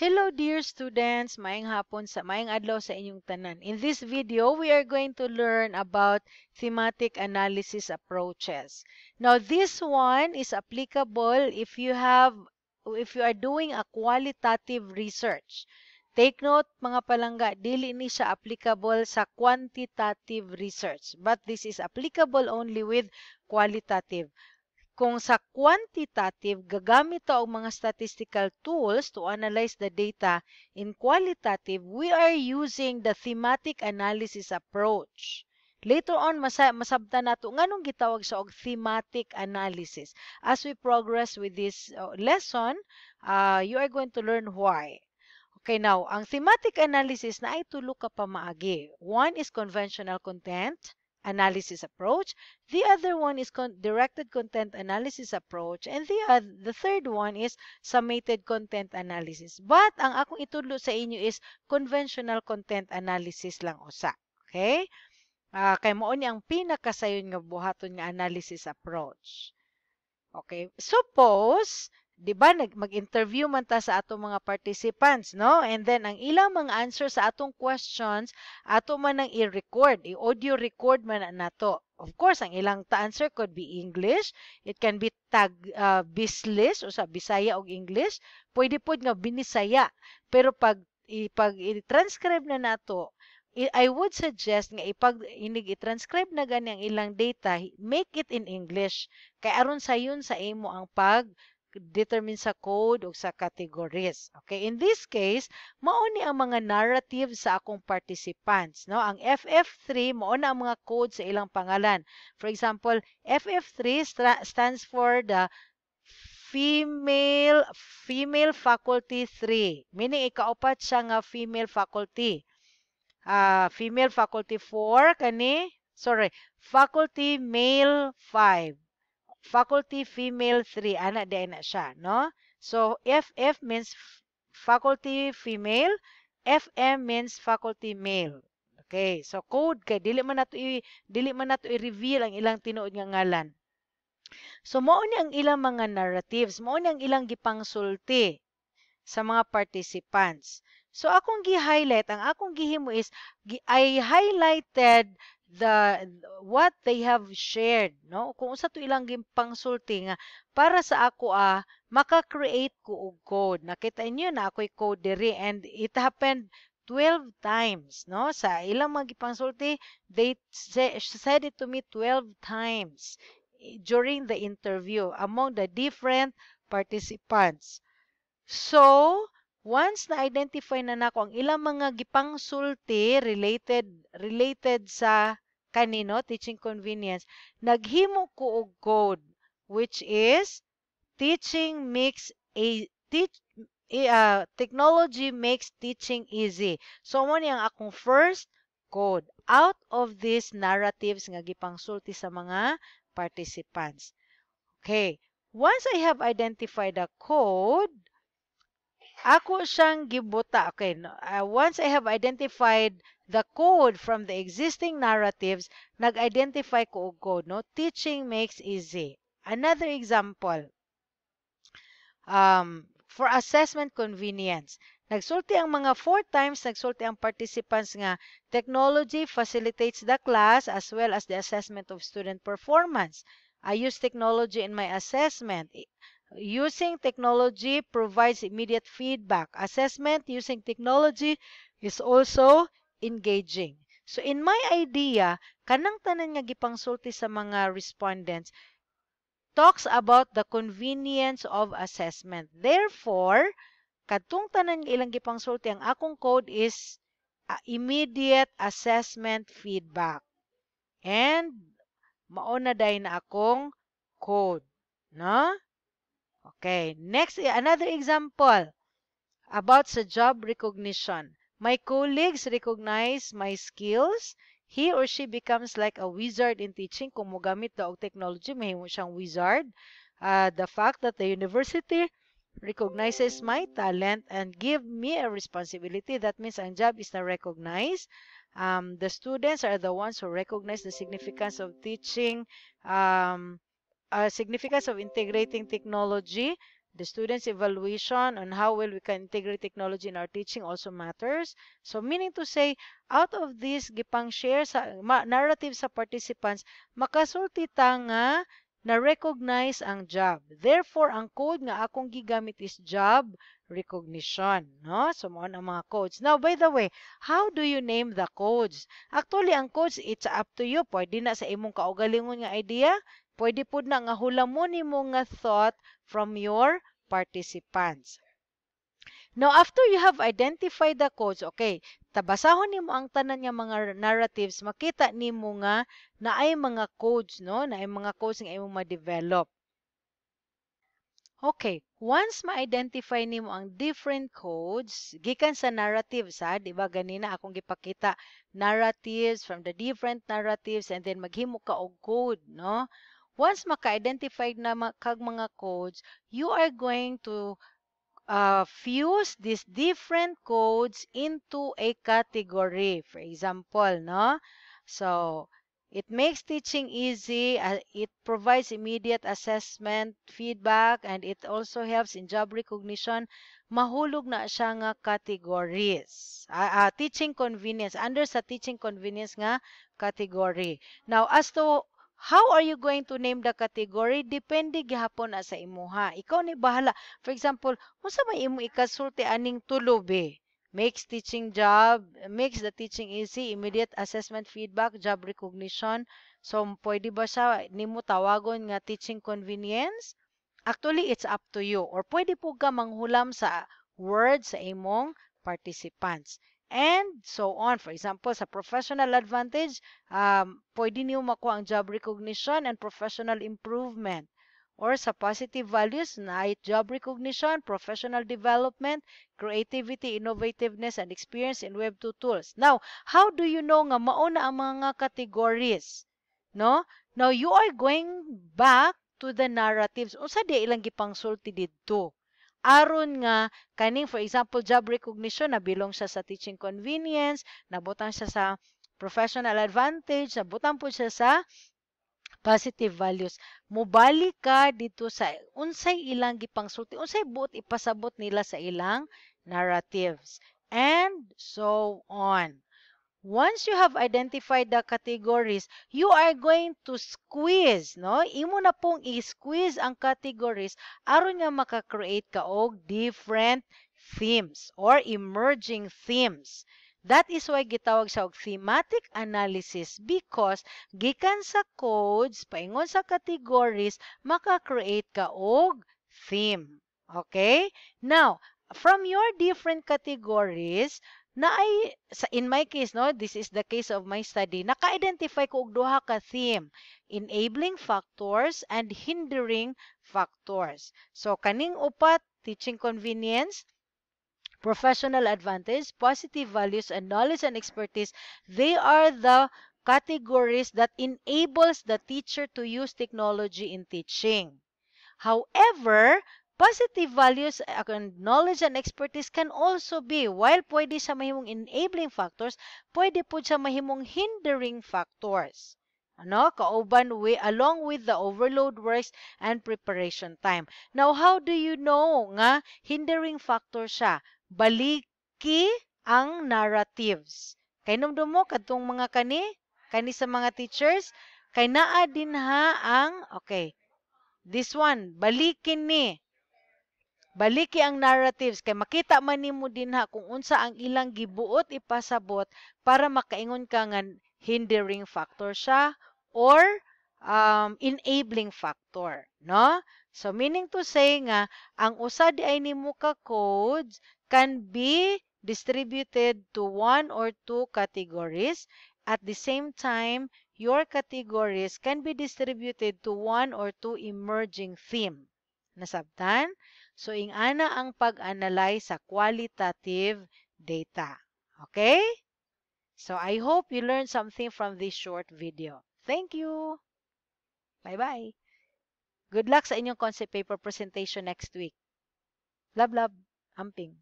Hello dear students, maayong hapon sa maayong adlaw sa inyong tanan. In this video, we are going to learn about thematic analysis approaches. Now this one is applicable if you have if you are doing a qualitative research. Take note mga palangga, dili ni siya applicable sa quantitative research, but this is applicable only with qualitative. Kung sa quantitative, gagamit ta og mga statistical tools to analyze the data. In qualitative, we are using the thematic analysis approach. Later on, masa masabta na ito. Nga gitawag sa og thematic analysis. As we progress with this uh, lesson, uh, you are going to learn why. Okay, now, ang thematic analysis na ay tulo ka pa maagi. One is conventional content. analysis approach. The other one is con directed content analysis approach. And the, uh, the third one is summated content analysis. But ang akong itudlo sa inyo is conventional content analysis lang usa. Okay? Uh, kay mao ni ang pinakasayon nga buhaton nga analysis approach. Okay? Suppose 'di ba mag-interview man ta sa atong mga participants no and then ang ilang mga answer sa atong questions ato man ang i-record i-audio record man nato of course ang ilang ta answer could be English it can be tag uh, Bislis o sa Bisaya og English pwede pod nga binisaya pero pag ipag i-transcribe na nato I would suggest nga ipag inig i-transcribe na gani ang ilang data, make it in English. Kay aron sa yun sa imo ang pag determine sa code o sa categories. Okay, in this case, mao ni ang mga narrative sa akong participants, no? Ang FF3 mao na ang mga code sa ilang pangalan. For example, FF3 stands for the female female faculty 3, meaning ikaupat siya nga female faculty. Uh, female faculty 4 kani, sorry, faculty male 5 faculty female 3 anak di na siya no so FF means faculty female FM means faculty male okay so code kay dili man nato dili man nato i-reveal ang ilang tinuod nga ngalan So mao ni ang ilang mga narratives, mao ni ang ilang gipangsulti sa mga participants. So akong gi-highlight, ang akong gihimo is I highlighted the what they have shared no kung sa to ilang gipangsulti nga para sa ako ah maka-create ko og code nakita inyo na ako'y code diri and it happened 12 times no sa ilang mga gipangsulti they said it to me 12 times during the interview among the different participants so once na-identify na nako ang ilang mga gipangsulti related related sa kanino teaching convenience naghimo ko og code which is teaching makes a teach uh, technology makes teaching easy so mo ni ang akong first code out of these narratives nga gipangsulti sa mga participants okay once i have identified the code ako siyang gibuta. Okay, no? uh, once I have identified the code from the existing narratives, nag-identify ko og code. No? Teaching makes easy. Another example, um, for assessment convenience. Nagsulti ang mga four times, nagsulti ang participants nga technology facilitates the class as well as the assessment of student performance. I use technology in my assessment. Using technology provides immediate feedback. Assessment using technology is also engaging. So in my idea, kanang tanan nga gipangsulti sa mga respondents talks about the convenience of assessment. Therefore, kadtong tanan nga ilang gipangsulti ang akong code is uh, immediate assessment feedback. And mao na dai na akong code, no? Okay, next, eh, another example about sa job recognition. My colleagues recognize my skills. He or she becomes like a wizard in teaching. Kung magamit daw technology, mahimo siyang wizard. Uh, the fact that the university recognizes my talent and give me a responsibility. That means ang job is na recognized. Um, the students are the ones who recognize the significance of teaching um, uh, significance of integrating technology, the students' evaluation on how well we can integrate technology in our teaching also matters. So meaning to say, out of this gipang share sa ma, narrative sa participants, makasulti ta nga na recognize ang job. Therefore, ang code nga akong gigamit is job recognition, no? So mo ang mga codes. Now, by the way, how do you name the codes? Actually, ang codes it's up to you. Pwede na sa imong kaugalingon nga idea, Pwede po na nga hulamon nimo nga thought from your participants. Now, after you have identified the codes, okay, tabasahon nimo ang tanan nga mga narratives, makita nimo nga naay mga codes, no? Naay mga codes nga imong ma-develop. Okay, once ma-identify nimo ang different codes, gikan sa narratives ha, di ba ganina akong gipakita narratives from the different narratives and then maghimo ka og code, no? once maka-identified na kag mga codes, you are going to uh, fuse these different codes into a category. For example, no? So, it makes teaching easy. Uh, it provides immediate assessment, feedback, and it also helps in job recognition. Mahulog na siya nga categories. Uh, uh, teaching convenience. Under sa teaching convenience nga category. Now, as to how are you going to name the category depende gihapon sa imuha ikaw ni bahala for example unsa may imo ikasulti aning tulo makes teaching job makes the teaching easy immediate assessment feedback job recognition so pwede ba siya nimo tawagon nga teaching convenience actually it's up to you or pwede po ka manghulam sa words sa imong participants and so on. For example, sa professional advantage, um, pwede niyo makuha ang job recognition and professional improvement. Or sa positive values, night job recognition, professional development, creativity, innovativeness, and experience in Web 2 tools. Now, how do you know nga mauna ang mga categories? No? Now, you are going back to the narratives. Unsa di ilang gipangsulti didto? aron nga kaning for example job recognition na bilong siya sa teaching convenience nabutang siya sa professional advantage nabutang po siya sa positive values mobali ka dito sa unsay ilang gipangsulti unsay buot ipasabot nila sa ilang narratives and so on Once you have identified the categories, you are going to squeeze, no? Imo na pong i-squeeze ang categories aron nga maka-create ka og different themes or emerging themes. That is why gitawag sa og thematic analysis because gikan sa codes paingon sa categories maka-create ka og theme. Okay? Now, from your different categories, na ay sa in my case no this is the case of my study naka-identify ko og duha ka theme enabling factors and hindering factors so kaning upat teaching convenience professional advantage positive values and knowledge and expertise they are the categories that enables the teacher to use technology in teaching However, Positive values, eh, knowledge and expertise can also be, while pwede sa mahimong enabling factors, pwede po sa mahimong hindering factors. Ano? Kauban we, along with the overload works and preparation time. Now, how do you know nga hindering factor siya? Baliki ang narratives. Kay numdum mo kadtong mga kani, kani sa mga teachers, kay naa din ha ang okay. This one, balikin ni baliki ang narratives kay makita man nimo dinha kung unsa ang ilang gibuot ipasabot para makaingon ka nga hindering factor siya or um, enabling factor, no? So meaning to say nga ang usa di ay nimo ka codes can be distributed to one or two categories at the same time your categories can be distributed to one or two emerging theme. Nasabtan? So, ingana ang pag-analyze sa qualitative data. Okay? So, I hope you learned something from this short video. Thank you! Bye-bye! Good luck sa inyong concept paper presentation next week. Love, love! Amping!